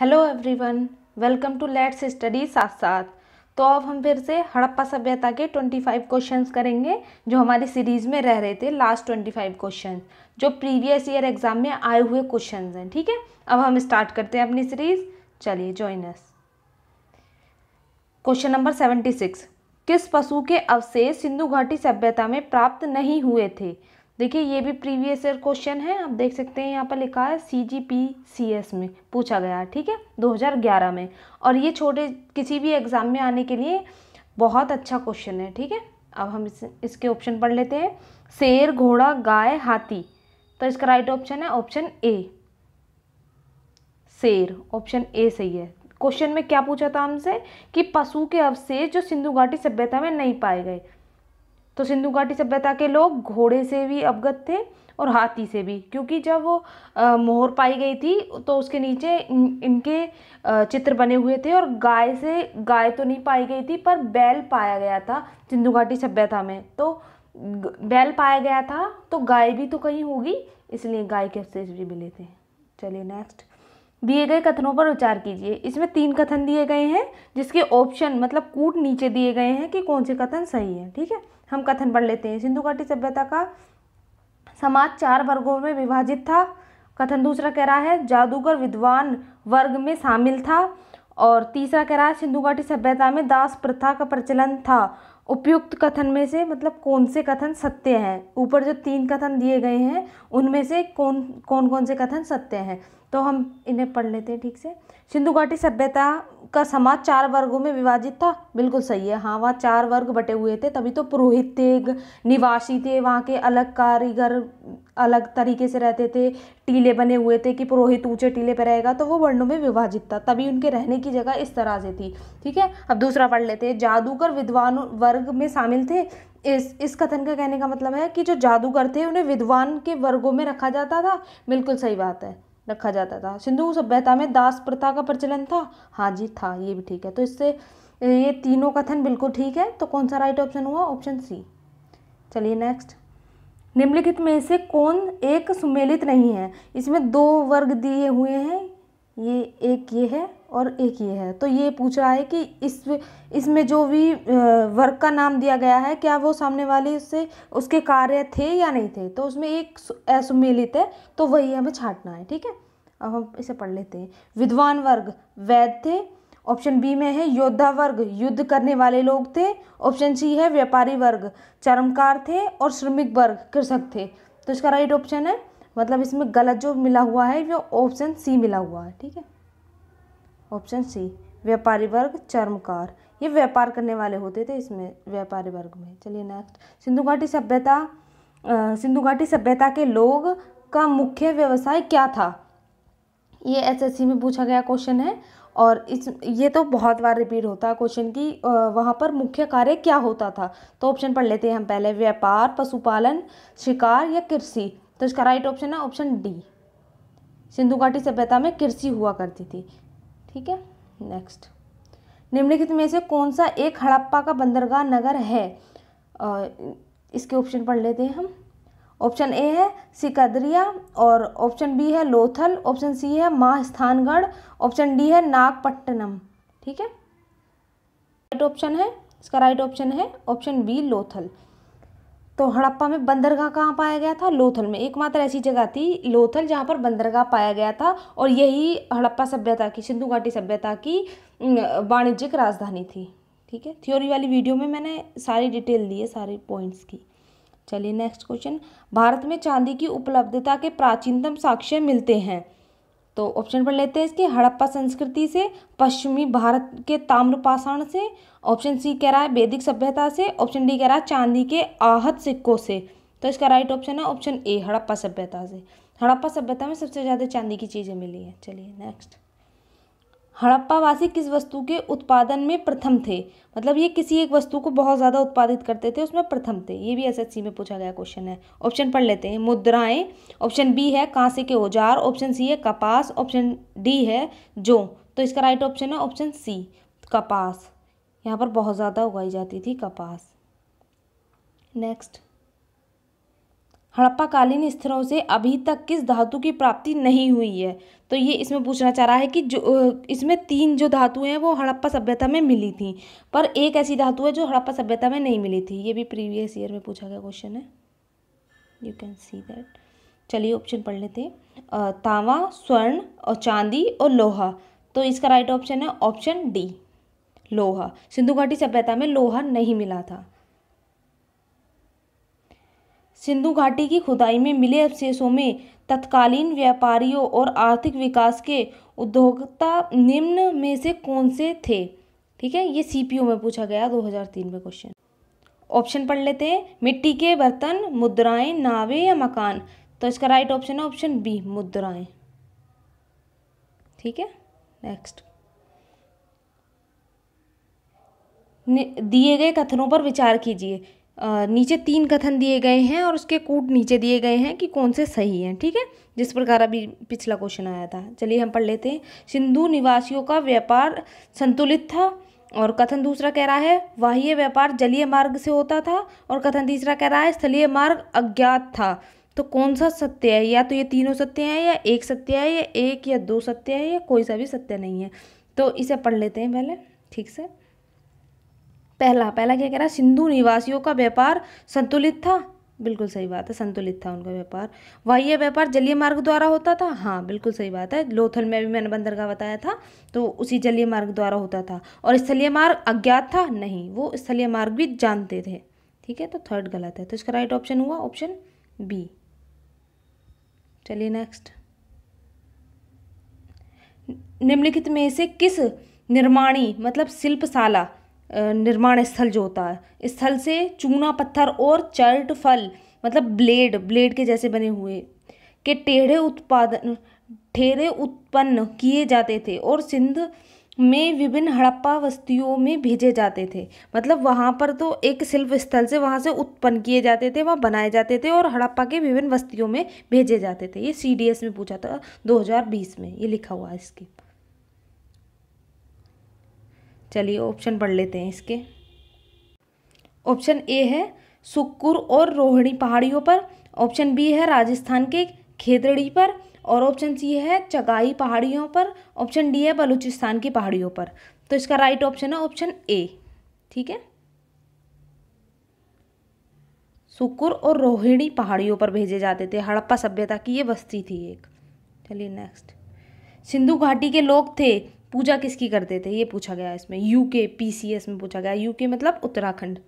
hello everyone welcome to let's study साथ साथ तो अब हम फिर से हड़प्पा सभ्यता के 25 क्वेश्चंस करेंगे जो हमारी सीरीज़ में रह रहे थे लास्ट 25 क्वेश्चन जो प्रीवियस ईयर एग्ज़ाम में आए हुए क्वेश्चंस हैं ठीक है अब हम स्टार्ट करते हैं अपनी सीरीज़ चलिए जॉइनस क्वेश्चन नंबर सेवेंटी सिक्स किस पशु के अवशेष सिंधु घाटी सभ्यता में प्राप्त नहीं हुए थे देखिए ये भी प्रीवियस ईयर क्वेश्चन है आप देख सकते हैं यहाँ पर लिखा है सी जी पी सी एस में पूछा गया ठीक है 2011 में और ये छोटे किसी भी एग्ज़ाम में आने के लिए बहुत अच्छा क्वेश्चन है ठीक है अब हम इस, इसके ऑप्शन पढ़ लेते हैं शेर घोड़ा गाय हाथी तो इसका राइट ऑप्शन है ऑप्शन ए शेर ऑप्शन ए सही है क्वेश्चन में क्या पूछा था हमसे कि पशु के अवशेष जो सिंधु घाटी सभ्यता में नहीं पाए गए तो सिंधु घाटी सभ्यता के लोग घोड़े से भी अवगत थे और हाथी से भी क्योंकि जब वो मोहर पाई गई थी तो उसके नीचे इन, इनके चित्र बने हुए थे और गाय से गाय तो नहीं पाई गई थी पर बैल पाया गया था सिंधु घाटी सभ्यता में तो बैल पाया गया था तो गाय भी तो कहीं होगी इसलिए गाय के अवशेष भी मिले थे चलिए नेक्स्ट दिए गए कथनों पर विचार कीजिए इसमें तीन कथन दिए गए हैं जिसके ऑप्शन मतलब कूट नीचे दिए गए हैं कि कौन से कथन सही है ठीक है हम कथन पढ़ लेते हैं सिंधु घाटी सभ्यता का समाज चार वर्गों में विभाजित था कथन दूसरा कह रहा है जादूगर विद्वान वर्ग में शामिल था और तीसरा कह रहा है सिंधु घाटी सभ्यता में दास प्रथा का प्रचलन था उपयुक्त कथन में से मतलब कौन से कथन सत्य हैं ऊपर जो तीन कथन दिए गए हैं उनमें से कौन कौन कौन से कथन सत्य हैं तो हम इन्हें पढ़ लेते हैं ठीक से सिंधु घाटी सभ्यता का समाज चार वर्गों में विभाजित था बिल्कुल सही है हाँ वहाँ चार वर्ग बटे हुए थे तभी तो पुरोहित थे निवासी थे वहाँ के अलग कारीगर अलग तरीके से रहते थे टीले बने हुए थे कि पुरोहित ऊंचे टीले पर रहेगा तो वो वर्णों में विभाजित था तभी उनके रहने की जगह इस तरह से थी ठीक है अब दूसरा पढ़ लेते हैं जादूगर विद्वान वर्ग में शामिल थे इस इस कथन का कहने का मतलब है कि जो जादूगर थे उन्हें विद्वान के वर्गों में रखा जाता था बिल्कुल सही बात है रखा जाता था सिंधु सभ्यता में दास प्रथा का प्रचलन था हाँ जी था ये भी ठीक है तो इससे ये तीनों कथन बिल्कुल ठीक है तो कौन सा राइट ऑप्शन हुआ ऑप्शन सी चलिए नेक्स्ट निम्नलिखित में से कौन एक सुमेलित नहीं है इसमें दो वर्ग दिए हुए हैं ये एक ये है और एक ये है तो ये पूछ रहा है कि इस इसमें जो भी वर्क का नाम दिया गया है क्या वो सामने वाले उससे उसके कार्य थे या नहीं थे तो उसमें एक असुमेलित है तो वही हमें छाटना है ठीक है अब हम इसे पढ़ लेते हैं विद्वान वर्ग वैद थे ऑप्शन बी में है योद्धा वर्ग युद्ध करने वाले लोग थे ऑप्शन सी है व्यापारी वर्ग चरमकार थे और श्रमिक वर्ग कृषक थे तो इसका राइट ऑप्शन है मतलब इसमें गलत जो मिला हुआ है वो ऑप्शन सी मिला हुआ है ठीक है ऑप्शन सी व्यापारी वर्ग चर्मकार ये व्यापार करने वाले होते थे इसमें व्यापारी वर्ग में चलिए नेक्स्ट सिंधु घाटी सभ्यता सिंधु घाटी सभ्यता के लोग का मुख्य व्यवसाय क्या था ये एसएससी में पूछा गया क्वेश्चन है और इस ये तो बहुत बार रिपीट होता है क्वेश्चन की वहाँ पर मुख्य कार्य क्या होता था तो ऑप्शन पढ़ लेते हैं हम पहले व्यापार पशुपालन शिकार या कृषि तो इसका राइट ऑप्शन है ऑप्शन डी सिंधु घाटी सभ्यता में कृषि हुआ करती थी ठीक है नेक्स्ट निम्नलिखित में से कौन सा एक हड़प्पा का बंदरगाह नगर है आ, इसके ऑप्शन पढ़ लेते हैं हम ऑप्शन ए है सिकदरिया और ऑप्शन बी है लोथल ऑप्शन सी है महास्थानगढ़ ऑप्शन डी है नागपट्टनम ठीक है राइट ऑप्शन है इसका राइट ऑप्शन है ऑप्शन बी लोथल तो हड़प्पा में बंदरगाह कहाँ पाया गया था लोथल में एकमात्र ऐसी जगह थी लोथल जहाँ पर बंदरगाह पाया गया था और यही हड़प्पा सभ्यता की सिंधु घाटी सभ्यता की वाणिज्यिक राजधानी थी ठीक है थ्योरी वाली वीडियो में मैंने सारी डिटेल दी है सारे पॉइंट्स की चलिए नेक्स्ट क्वेश्चन भारत में चांदी की उपलब्धता के प्राचीनतम साक्ष्य मिलते हैं तो ऑप्शन पर लेते हैं इसके हड़प्पा संस्कृति से पश्चिमी भारत के ताम्रपाषाण से ऑप्शन सी कह रहा है वैदिक सभ्यता से ऑप्शन डी कह रहा है चांदी के आहत सिक्कों से तो इसका राइट ऑप्शन है ऑप्शन ए हड़प्पा सभ्यता से हड़प्पा सभ्यता में सबसे ज़्यादा चांदी की चीज़ें मिली हैं चलिए नेक्स्ट हड़प्पावासी किस वस्तु के उत्पादन में प्रथम थे मतलब ये किसी एक वस्तु को बहुत ज़्यादा उत्पादित करते थे उसमें प्रथम थे ये भी एसएससी में पूछा गया क्वेश्चन है ऑप्शन पढ़ लेते हैं मुद्राएं ऑप्शन बी है कांसे के औजार ऑप्शन सी है कपास ऑप्शन डी है जो तो इसका राइट ऑप्शन है ऑप्शन सी कपास यहाँ पर बहुत ज़्यादा उगाई जाती थी कपास नेक्स्ट हड़प्पाकालीन स्थलों से अभी तक किस धातु की प्राप्ति नहीं हुई है तो ये इसमें पूछना चाह रहा है कि जो इसमें तीन जो धातु हैं वो हड़प्पा सभ्यता में मिली थी पर एक ऐसी धातु है जो हड़प्पा सभ्यता में नहीं मिली थी ये भी प्रीवियस ईयर में पूछा गया क्वेश्चन है यू कैन सी दैट चलिए ऑप्शन पढ़ लेते हैं तांवा स्वर्ण और चांदी और लोहा तो इसका राइट ऑप्शन है ऑप्शन डी लोहा सिंधु घाटी सभ्यता में लोहा नहीं मिला था सिंधु घाटी की खुदाई में मिले अवशेषों में तत्कालीन व्यापारियों और आर्थिक विकास के उद्योगता निम्न में से कौन से थे ठीक है ये सीपीओ में पूछा गया 2003 में क्वेश्चन ऑप्शन पढ़ लेते हैं मिट्टी के बर्तन मुद्राएं नावे या मकान तो इसका राइट ऑप्शन है ऑप्शन बी मुद्राएं ठीक है नेक्स्ट दिए गए कथनों पर विचार कीजिए नीचे तीन कथन दिए गए हैं और उसके कूट नीचे दिए गए हैं कि कौन से सही हैं ठीक है जिस प्रकार अभी पिछला क्वेश्चन आया था चलिए हम पढ़ लेते हैं सिंधु निवासियों का व्यापार संतुलित था और कथन दूसरा कह रहा है वाह्य व्यापार जलीय मार्ग से होता था और कथन तीसरा कह रहा है स्थलीय मार्ग अज्ञात था तो कौन सा सत्य है या तो ये तीनों सत्य हैं या एक सत्य है या एक या दो सत्य है या कोई सा भी सत्य नहीं है तो इसे पढ़ लेते हैं पहले ठीक से पहला पहला क्या कह रहा है सिंधु निवासियों का व्यापार संतुलित था बिल्कुल सही बात है संतुलित था उनका व्यापार वाह्य व्यापार जलीय मार्ग द्वारा होता था हाँ बिल्कुल सही बात है लोथल में भी मैंने बंदरगाह बताया था तो उसी जलीय मार्ग द्वारा होता था और स्थलीय मार्ग अज्ञात था नहीं वो स्थलीय मार्ग भी जानते थे ठीक है तो थर्ड गलत है तो इसका राइट ऑप्शन हुआ ऑप्शन बी चलिए नेक्स्ट निम्नलिखित में से किस निर्माणी मतलब शिल्पशाला निर्माण स्थल जो होता है स्थल से चूना पत्थर और चर्ट फल मतलब ब्लेड ब्लेड के जैसे बने हुए के टेढ़े उत्पादन ठेरे उत्पन्न किए जाते थे और सिंध में विभिन्न हड़प्पा बस्तियों में भेजे जाते थे मतलब वहाँ पर तो एक शिल्प स्थल से वहाँ से उत्पन्न किए जाते थे वहाँ बनाए जाते थे और हड़प्पा के विभिन्न बस्तियों में भेजे जाते थे ये सीडीएस में पूछा था 2020 में ये लिखा हुआ है इसके चलिए ऑप्शन पढ़ लेते हैं इसके ऑप्शन ए है सुक्कुर और रोहिणी पहाड़ियों पर ऑप्शन बी है राजस्थान के खेतड़ी पर और ऑप्शन सी है चगाई पहाड़ियों पर ऑप्शन डी है बलूचिस्तान की पहाड़ियों पर तो इसका राइट ऑप्शन है ऑप्शन ए ठीक है सुकुर और रोहिणी पहाड़ियों पर भेजे जाते थे हड़प्पा सभ्यता की ये बस्ती थी एक चलिए नेक्स्ट सिंधु घाटी के लोग थे पूजा किसकी करते थे ये पूछा गया इसमें यूके पीसीएस में पूछा गया यूके मतलब उत्तराखंड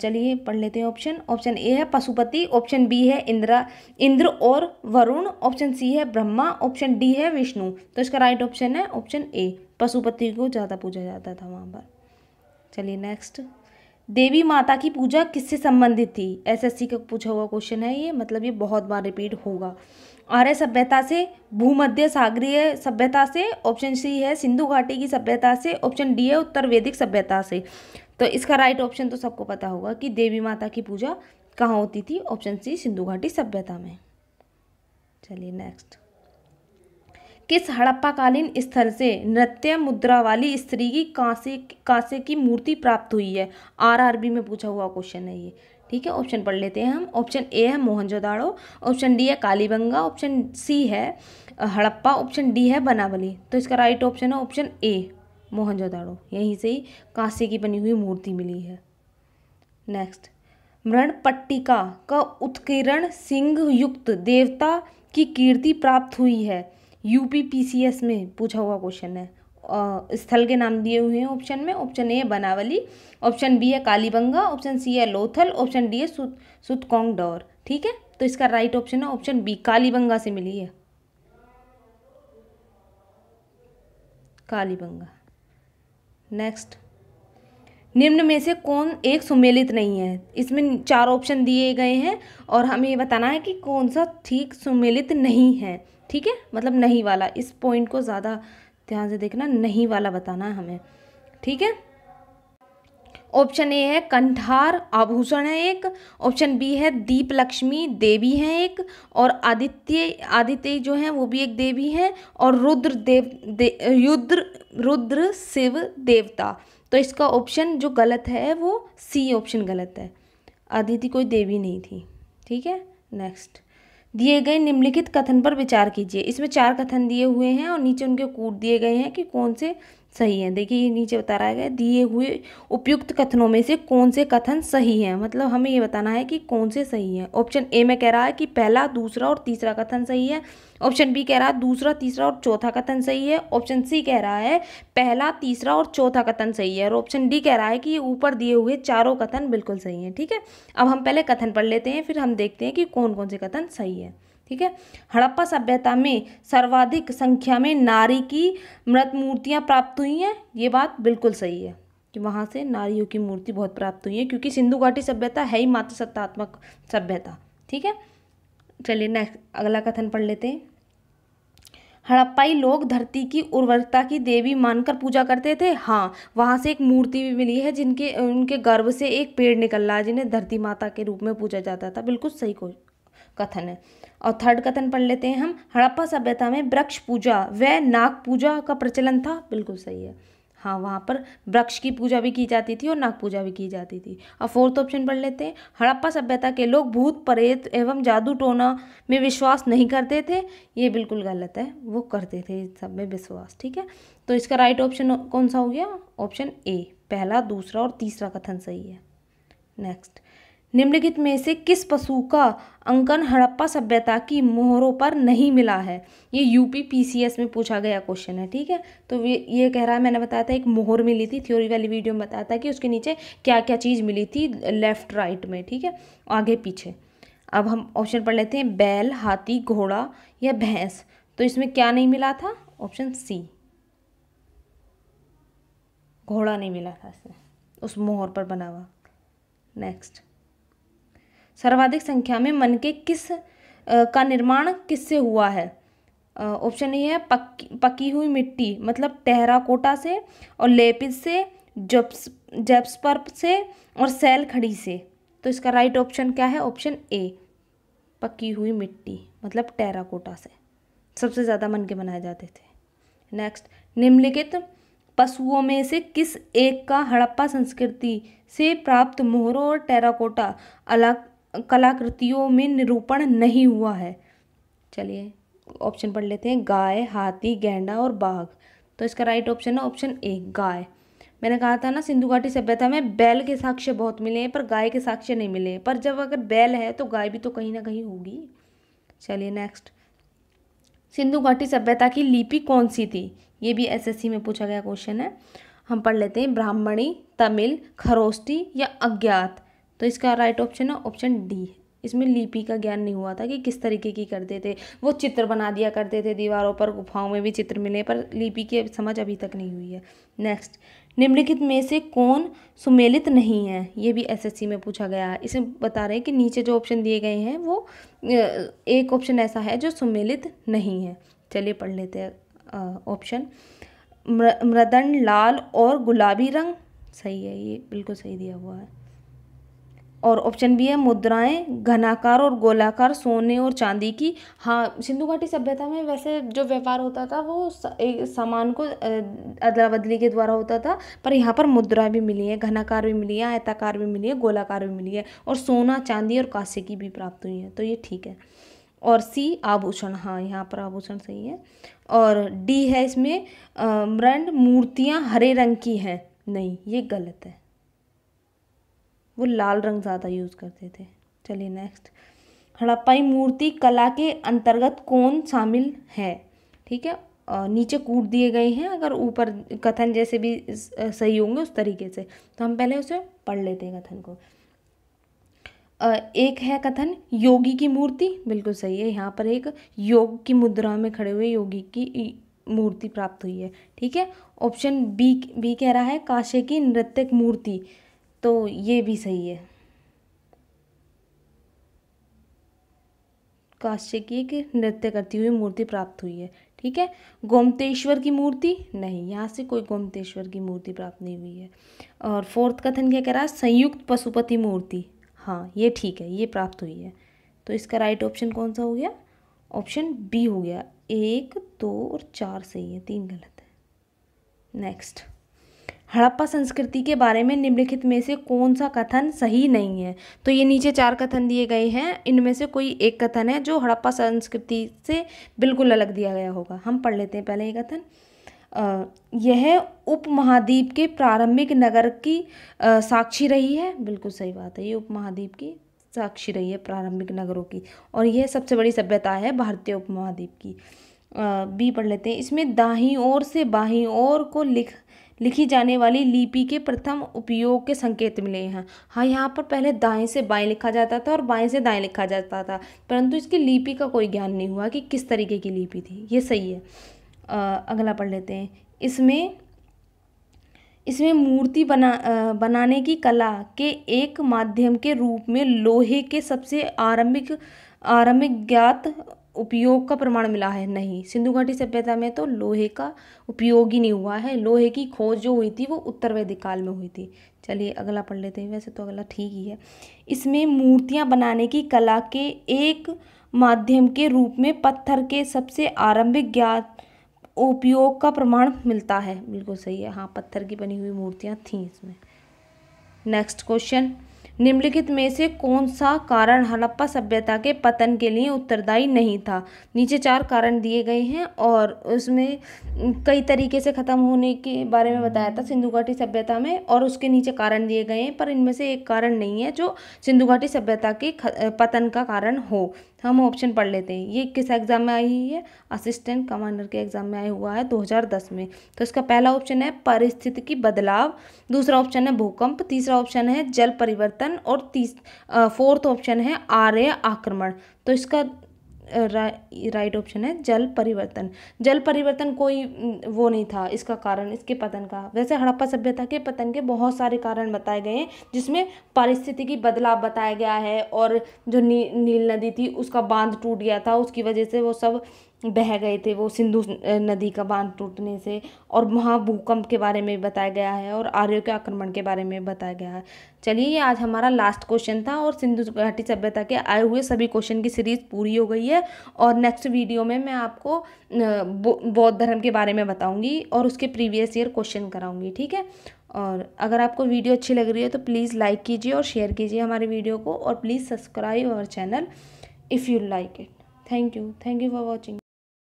चलिए पढ़ लेते हैं ऑप्शन ऑप्शन ए है पशुपति ऑप्शन बी है इंद्रा इंद्र और वरुण ऑप्शन सी है ब्रह्मा ऑप्शन डी है विष्णु तो इसका राइट ऑप्शन है ऑप्शन ए पशुपति को ज़्यादा पूछा जाता था वहाँ पर चलिए नेक्स्ट देवी माता की पूजा किससे संबंधित थी एसएससी का पूछा हुआ क्वेश्चन है ये मतलब ये बहुत बार रिपीट होगा आर्य सभ्यता से भूमध्य सागरीय सभ्यता से ऑप्शन सी है सिंधु घाटी की सभ्यता से ऑप्शन डी है उत्तर वैदिक सभ्यता से तो इसका राइट ऑप्शन तो सबको पता होगा कि देवी माता की पूजा कहाँ होती थी ऑप्शन सी सिंधु घाटी सभ्यता में चलिए नेक्स्ट किस हड़प्पाकालीन स्थल से नृत्य मुद्रा वाली स्त्री की कांसे कांसे की मूर्ति प्राप्त हुई है आरआरबी में पूछा हुआ क्वेश्चन है ये ठीक है ऑप्शन पढ़ लेते हैं हम ऑप्शन ए है मोहनजोदाड़ो ऑप्शन डी है कालीबंगा ऑप्शन सी है हड़प्पा ऑप्शन डी है बनावली तो इसका राइट ऑप्शन है ऑप्शन ए मोहनजोदाड़ो यहीं से ही कांसे की बनी हुई मूर्ति मिली है नेक्स्ट मृण पट्टिका का उत्कीर्ण सिंह युक्त देवता की कीर्ति प्राप्त हुई है यूपीपीसीएस में पूछा हुआ क्वेश्चन है स्थल के नाम दिए हुए हैं ऑप्शन में option A Banawali option B है कालीबंगा ऑप्शन सी है लोथल ऑप्शन डी है सुत सुतकोंग डौर ठीक है तो इसका राइट ऑप्शन है ऑप्शन बी कालीबंगा से मिली है कालीबंगा नेक्स्ट निम्न में से कौन एक सुमेलित नहीं है इसमें चार ऑप्शन दिए गए हैं और हमें ये बताना है कि कौन सा ठीक सुमेलित नहीं है ठीक है मतलब नहीं वाला इस पॉइंट को ज़्यादा ध्यान से देखना नहीं वाला बताना है हमें ठीक है ऑप्शन ए है कंठार आभूषण है एक ऑप्शन बी है दीप लक्ष्मी देवी है एक और आदित्य आदित्य जो है वो भी एक देवी है और रुद्र देव दे, युद्र रुद्र शिव देवता तो इसका ऑप्शन जो गलत है वो सी ऑप्शन गलत है अदिति कोई देवी नहीं थी ठीक है नेक्स्ट दिए गए निम्नलिखित कथन पर विचार कीजिए इसमें चार कथन दिए हुए हैं और नीचे उनके कूट दिए गए हैं कि कौन से सही है देखिए ये नीचे बता रहा है दिए हुए उपयुक्त कथनों में से कौन से कथन सही है मतलब हमें ये बताना है कि कौन से सही है ऑप्शन ए में कह रहा है कि पहला दूसरा और तीसरा कथन सही है ऑप्शन बी कह रहा है दूसरा तीसरा और चौथा कथन सही है ऑप्शन सी कह रहा है पहला तीसरा और चौथा कथन सही है और ऑप्शन डी कह रहा है कि ये ऊपर दिए हुए चारों कथन बिल्कुल सही हैं ठीक है अब हम पहले कथन पढ़ लेते हैं फिर हम देखते हैं कि कौन कौन से कथन सही है ठीक है हड़प्पा सभ्यता में सर्वाधिक संख्या में नारी की मृत मूर्तियाँ प्राप्त हुई हैं ये बात बिल्कुल सही है कि वहाँ से नारियों की मूर्ति बहुत प्राप्त हुई है क्योंकि सिंधु घाटी सभ्यता है ही मात्र सत्तात्मक सभ्यता ठीक है चलिए नेक्स्ट अगला कथन पढ़ लेते हैं हड़प्पाई लोग धरती की उर्वरता की देवी मानकर पूजा करते थे हाँ वहाँ से एक मूर्ति भी मिली है जिनके उनके गर्भ से एक पेड़ निकल रहा है जिन्हें धरती माता के रूप में पूजा जाता था बिल्कुल सही को कथन है और थर्ड कथन पढ़ लेते हैं हम हड़प्पा सभ्यता में वृक्ष पूजा व नाग पूजा का प्रचलन था बिल्कुल सही है हाँ वहाँ पर वृक्ष की पूजा भी की जाती थी और नाग पूजा भी की जाती थी और फोर्थ ऑप्शन पढ़ लेते हैं हड़प्पा सभ्यता के लोग भूत प्रेत एवं जादू टोना में विश्वास नहीं करते थे ये बिल्कुल गलत है वो करते थे इस सब में विश्वास ठीक है तो इसका राइट ऑप्शन कौन सा हो गया ऑप्शन ए पहला दूसरा और तीसरा कथन सही है नेक्स्ट निम्नलिखित में से किस पशु का अंकन हड़प्पा सभ्यता की मोहरों पर नहीं मिला है ये यूपी पीसीएस में पूछा गया क्वेश्चन है ठीक है तो ये कह रहा है मैंने बताया था एक मोहर मिली थी थ्योरी वाली वीडियो में बताया था कि उसके नीचे क्या क्या चीज़ मिली थी लेफ्ट राइट में ठीक है आगे पीछे अब हम ऑप्शन पढ़ लेते हैं बैल हाथी घोड़ा या भैंस तो इसमें क्या नहीं मिला था ऑप्शन सी घोड़ा नहीं मिला था इसमें उस मोहर पर बना हुआ नेक्स्ट सर्वाधिक संख्या में मन के किस का निर्माण किससे हुआ है ऑप्शन ये है पक, पकी हुई मिट्टी मतलब टेहराकोटा से और लेपिस से जप्स जेप्सपर से और सैल खड़ी से तो इसका राइट ऑप्शन क्या है ऑप्शन ए पकी हुई मिट्टी मतलब टेराकोटा से सबसे ज़्यादा मन के बनाए जाते थे नेक्स्ट निम्नलिखित पशुओं में से किस एक का हड़प्पा संस्कृति से प्राप्त मोहरों और टेराकोटा अलग कलाकृतियों में निरूपण नहीं हुआ है चलिए ऑप्शन पढ़ लेते हैं गाय हाथी गैंडा और बाघ तो इसका राइट ऑप्शन है ऑप्शन ए गाय मैंने कहा था ना सिंधु घाटी सभ्यता में बैल के साक्ष्य बहुत मिले हैं पर गाय के साक्ष्य नहीं मिले हैं पर जब अगर बैल है तो गाय भी तो कहीं ना कहीं होगी चलिए नेक्स्ट सिंधु घाटी सभ्यता की लिपि कौन सी थी ये भी एसएससी में पूछा गया क्वेश्चन है हम पढ़ लेते हैं ब्राह्मणी तमिल खरोष्टी या अज्ञात तो इसका राइट ऑप्शन है ऑप्शन डी इसमें लिपि का ज्ञान नहीं हुआ था कि किस तरीके की करते थे वो चित्र बना दिया करते थे दीवारों पर गुफाओं में भी चित्र मिले पर लिपि की समझ अभी तक नहीं हुई है नेक्स्ट निम्नलिखित में से कौन सुमेलित नहीं है ये भी एसएससी में पूछा गया है इसे बता रहे हैं कि नीचे जो ऑप्शन दिए गए हैं वो एक ऑप्शन ऐसा है जो सुमेलित नहीं है चलिए पढ़ लेते हैं ऑप्शन मृदन लाल और गुलाबी रंग सही है ये बिल्कुल सही दिया हुआ है और ऑप्शन बी है मुद्राएं घनाकार और गोलाकार सोने और चांदी की हाँ सिंधु घाटी सभ्यता में वैसे जो व्यापार होता था वो एक सामान को अदला बदली के द्वारा होता था पर यहाँ पर मुद्रा भी मिली है घनाकार भी मिली है आयताकार भी मिली है गोलाकार भी मिली है और सोना चांदी और कांसे की भी प्राप्त हुई है तो ये ठीक है और सी आभूषण हाँ यहाँ पर आभूषण सही है और डी है इसमें ब्रांड मूर्तियाँ हरे रंग की हैं नहीं ये गलत है वो लाल रंग ज़्यादा यूज़ करते थे चलिए नेक्स्ट हड़प्पाई मूर्ति कला के अंतर्गत कौन शामिल है ठीक है नीचे कूट दिए गए हैं अगर ऊपर कथन जैसे भी सही होंगे उस तरीके से तो हम पहले उसे पढ़ लेते हैं कथन को एक है कथन योगी की मूर्ति बिल्कुल सही है यहाँ पर एक योग की मुद्रा में खड़े हुए योगी की मूर्ति प्राप्त हुई है ठीक है ऑप्शन बी बी कह रहा है काशे की नृत्यक मूर्ति तो ये भी सही है काश्य की एक नृत्य करती हुई मूर्ति प्राप्त हुई है ठीक है गोमतेश्वर की मूर्ति नहीं यहाँ से कोई गोमतेश्वर की मूर्ति प्राप्त नहीं हुई है और फोर्थ कथन क्या कह रहा है संयुक्त पशुपति मूर्ति हाँ ये ठीक है ये प्राप्त हुई है तो इसका राइट ऑप्शन कौन सा हो गया ऑप्शन बी हो गया एक दो और चार सही है तीन गलत है नेक्स्ट हड़प्पा संस्कृति के बारे में निम्नलिखित में से कौन सा कथन सही नहीं है तो ये नीचे चार कथन दिए गए हैं इनमें से कोई एक कथन है जो हड़प्पा संस्कृति से बिल्कुल अलग दिया गया होगा हम पढ़ लेते हैं पहले ये कथन यह उपमहाद्वीप के प्रारंभिक नगर की आ, साक्षी रही है बिल्कुल सही बात है ये उपमहाद्वीप की साक्षी रही है प्रारंभिक नगरों की और यह सबसे बड़ी सभ्यता है भारतीय उपमहाद्वीप की बी पढ़ लेते हैं इसमें दाही ओर से बाही ओर को लिख लिखी जाने वाली लिपि के प्रथम उपयोग के संकेत मिले हैं हाँ यहाँ पर पहले दाएं से बाएं लिखा जाता था और बाएं से दाएं लिखा जाता था परंतु इसकी लिपि का कोई ज्ञान नहीं हुआ कि किस तरीके की लिपि थी ये सही है आ, अगला पढ़ लेते हैं इसमें इसमें मूर्ति बना आ, बनाने की कला के एक माध्यम के रूप में लोहे के सबसे आरंभिक आरंभिक ज्ञात उपयोग का प्रमाण मिला है नहीं सिंधु घाटी सभ्यता में तो लोहे का उपयोग ही नहीं हुआ है लोहे की खोज जो हुई थी वो उत्तर वैदिक काल में हुई थी चलिए अगला पढ़ लेते हैं वैसे तो अगला ठीक ही है इसमें मूर्तियाँ बनाने की कला के एक माध्यम के रूप में पत्थर के सबसे आरंभिक ज्ञात उपयोग का प्रमाण मिलता है बिल्कुल सही है हाँ पत्थर की बनी हुई मूर्तियाँ थीं इसमें नेक्स्ट क्वेश्चन निम्नलिखित में से कौन सा कारण हड़प्पा सभ्यता के पतन के लिए उत्तरदायी नहीं था नीचे चार कारण दिए गए हैं और उसमें कई तरीके से ख़त्म होने के बारे में बताया था सिंधु घाटी सभ्यता में और उसके नीचे कारण दिए गए हैं पर इनमें से एक कारण नहीं है जो सिंधु घाटी सभ्यता के पतन का कारण हो हम ऑप्शन पढ़ लेते हैं ये किस एग्ज़ाम में आई है असिस्टेंट कमांडर के एग्ज़ाम में आया हुआ है 2010 में तो इसका पहला ऑप्शन है की बदलाव दूसरा ऑप्शन है भूकंप तीसरा ऑप्शन है जल परिवर्तन और तीस फोर्थ ऑप्शन है आर्य आक्रमण तो इसका राइट ऑप्शन है जल परिवर्तन जल परिवर्तन कोई वो नहीं था इसका कारण इसके पतन का वैसे हड़प्पा सभ्यता के पतन के बहुत सारे कारण बताए गए हैं जिसमें परिस्थिति की बदलाव बताया गया है और जो नी, नील नदी थी उसका बांध टूट गया था उसकी वजह से वो सब बह गए थे वो सिंधु नदी का बांध टूटने से और वहाँ भूकंप के बारे में बताया गया है और आर्यों के आक्रमण के बारे में बताया गया है चलिए ये आज हमारा लास्ट क्वेश्चन था और सिंधु घाटी सभ्यता के आए हुए सभी क्वेश्चन की सीरीज पूरी हो गई है और नेक्स्ट वीडियो में मैं आपको बौद्ध धर्म के बारे में बताऊँगी और उसके प्रीवियस ईयर क्वेश्चन कराऊँगी ठीक है और अगर आपको वीडियो अच्छी लग रही है तो प्लीज़ लाइक कीजिए और शेयर कीजिए हमारे वीडियो को और please subscribe our channel if you like it thank you thank you for watching